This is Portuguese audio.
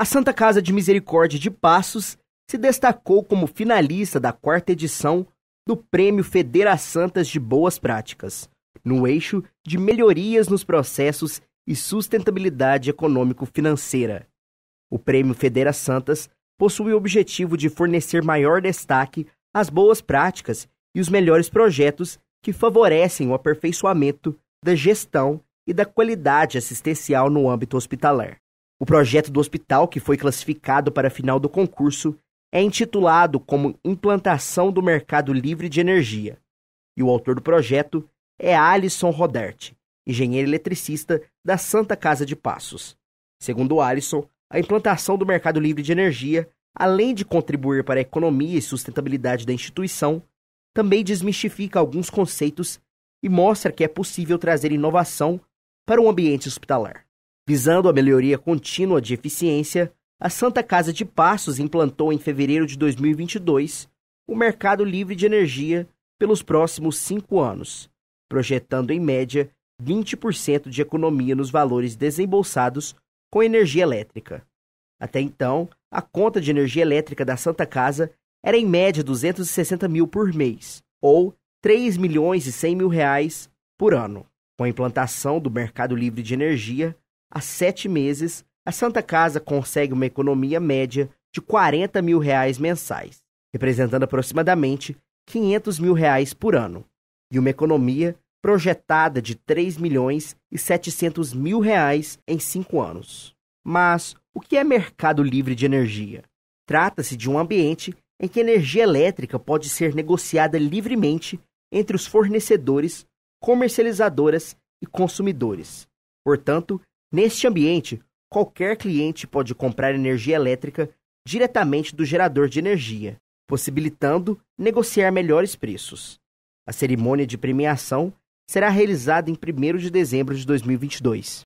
A Santa Casa de Misericórdia de Passos se destacou como finalista da quarta edição do Prêmio Federa Santas de Boas Práticas, no eixo de melhorias nos processos e sustentabilidade econômico-financeira. O Prêmio Federa Santas possui o objetivo de fornecer maior destaque às boas práticas e os melhores projetos que favorecem o aperfeiçoamento da gestão e da qualidade assistencial no âmbito hospitalar. O projeto do hospital, que foi classificado para a final do concurso, é intitulado como Implantação do Mercado Livre de Energia. E o autor do projeto é Alisson Rodarte, engenheiro eletricista da Santa Casa de Passos. Segundo Alisson, a implantação do mercado livre de energia, além de contribuir para a economia e sustentabilidade da instituição, também desmistifica alguns conceitos e mostra que é possível trazer inovação para o um ambiente hospitalar. Visando a melhoria contínua de eficiência, a Santa Casa de Passos implantou em fevereiro de 2022 o mercado livre de energia pelos próximos cinco anos, projetando em média 20% de economia nos valores desembolsados com energia elétrica. Até então, a conta de energia elétrica da Santa Casa era em média 260 mil por mês, ou 3 milhões e 100 mil reais por ano. Com a implantação do mercado livre de energia, Há sete meses, a Santa Casa consegue uma economia média de 40 mil reais mensais, representando aproximadamente 500 mil reais por ano, e uma economia projetada de 3 milhões e 700 mil reais em cinco anos. Mas o que é mercado livre de energia? Trata-se de um ambiente em que energia elétrica pode ser negociada livremente entre os fornecedores, comercializadoras e consumidores. Portanto, Neste ambiente, qualquer cliente pode comprar energia elétrica diretamente do gerador de energia, possibilitando negociar melhores preços. A cerimônia de premiação será realizada em 1 de dezembro de 2022.